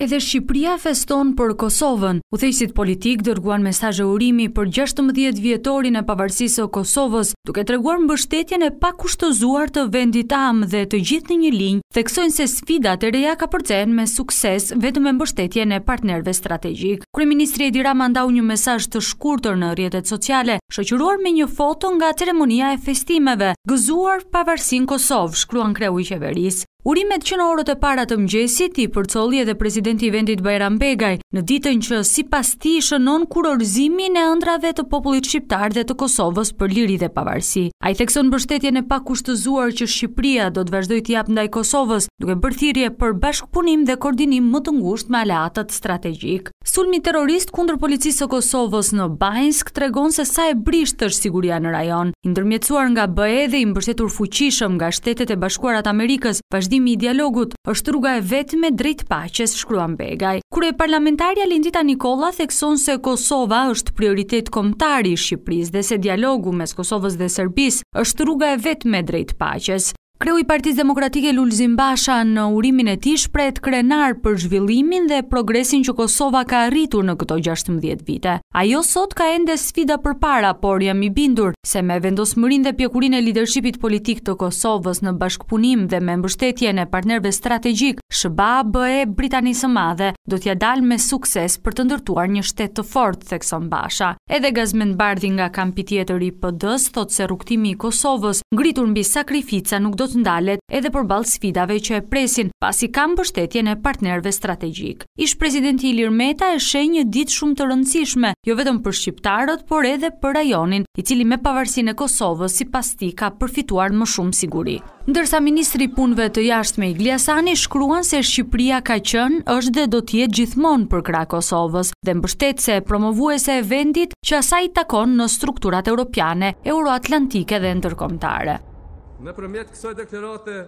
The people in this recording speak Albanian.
Edhe Shqipria feston për Kosovën. U politik politikë dërguan mesajë urimi për 16 vjetorin e pavarësisë o Kosovës, duke të reguar mbështetjen e pa të vendit amë dhe të gjithë në një linjë, theksojnë se sfida të reja ka përcen me sukses vetëm e mbështetjen e partnerve strategjik. Kryeministri Edi Rama ndau një mesajë të shkurëtër në rjetet sociale, shëqyruar me një foto nga ceremonia e festimeve, gëzuar pavarësin Kosovë, shkruan kreu i qeveris. Urimet që në orët e para të mgjesit, i përcoli edhe presidenti vendit Bajram Begaj në ditën që si pas ti shënon kurorzimi e ëndrave të popullit shqiptar dhe të Kosovës për liri dhe pavarësi. A i thekson bështetjen e pak ushtëzuar që Shqipria do të vazhdoj t'jap ndaj Kosovës duke bërthirje për bashkëpunim dhe koordinim më të ngusht me aleatat strategjik. Sulmi terrorist kundër policisë së Kosovës në Bajnsk tregon se sa e brisht është siguria në rajon. Indërmjetësuar nga BE dhe i mbështetur fuqishëm nga shtetet e bashkuarat Amerikës, Dimi i dialogut është rruga e vetme drejt paqes, shkruan Begaj. Kure parlamentarja Lindita Nikola thekson se Kosova është prioritet komtari i Shqipëris dhe se dialogu mes Kosovës dhe Serbis është rruga e vetme drejt paqes. Kreu i Partisë Demokratike Lulzim Zimbasha në urimin e tij shpret krenar për zhvillimin dhe progresin që Kosova ka arritur në këto 16 vite. Ajo sot ka ende sfida përpara, por jam i bindur se me vendosmërinë dhe pjekurinë e leadershipit politik të Kosovës në bashkëpunim dhe me mbështetjen e partnerëve strategjik Shëba bëhe, e Britanisë madhe do t'ja dalë me sukses për të ndërtuar një shtetë të fort, thekson Basha. Edhe gazmen bardhi nga kampi tjetër i pëdës, thot se rukëtimi i Kosovës, ngritur nbi sakrifica nuk do të ndalet edhe për balë sfidave që e presin, pasi kam bështetjen e partnerve strategjik. Ishë prezidenti Ilir Meta e shenj një ditë shumë të rëndësishme, jo vetëm për Shqiptarët, por edhe për rajonin, i cili me pavarsin e Kosovës si pas ti ka përfituar më shumë siguri. Ndërsa Ministri Punve të jashtme i Gliasani shkruan se Shqipria ka qënë është dhe do tjetë gjithmonë për kra Kosovës dhe mbështet se promovuese e vendit që asaj takon në strukturat europiane, euroatlantike dhe ndërkomtare. Në përmjet kësoj deklerate